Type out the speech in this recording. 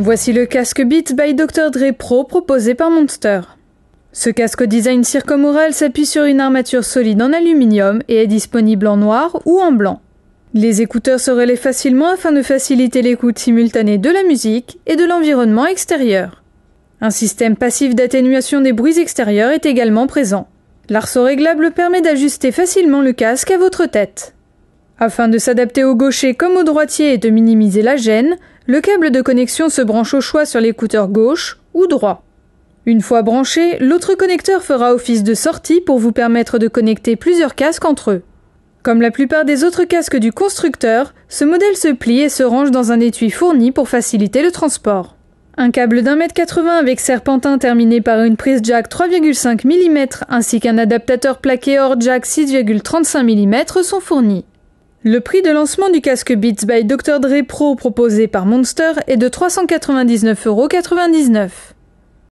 Voici le casque Beats by Dr. Dre Pro proposé par Monster. Ce casque au design circomoral s'appuie sur une armature solide en aluminium et est disponible en noir ou en blanc. Les écouteurs se relaient facilement afin de faciliter l'écoute simultanée de la musique et de l'environnement extérieur. Un système passif d'atténuation des bruits extérieurs est également présent. L'arceau réglable permet d'ajuster facilement le casque à votre tête. Afin de s'adapter au gaucher comme au droitier et de minimiser la gêne, le câble de connexion se branche au choix sur l'écouteur gauche ou droit. Une fois branché, l'autre connecteur fera office de sortie pour vous permettre de connecter plusieurs casques entre eux. Comme la plupart des autres casques du constructeur, ce modèle se plie et se range dans un étui fourni pour faciliter le transport. Un câble d'un m 80 avec serpentin terminé par une prise jack 3,5 mm ainsi qu'un adaptateur plaqué hors jack 6,35 mm sont fournis. Le prix de lancement du casque Beats by Dr. Dre Pro proposé par Monster est de 399,99 euros.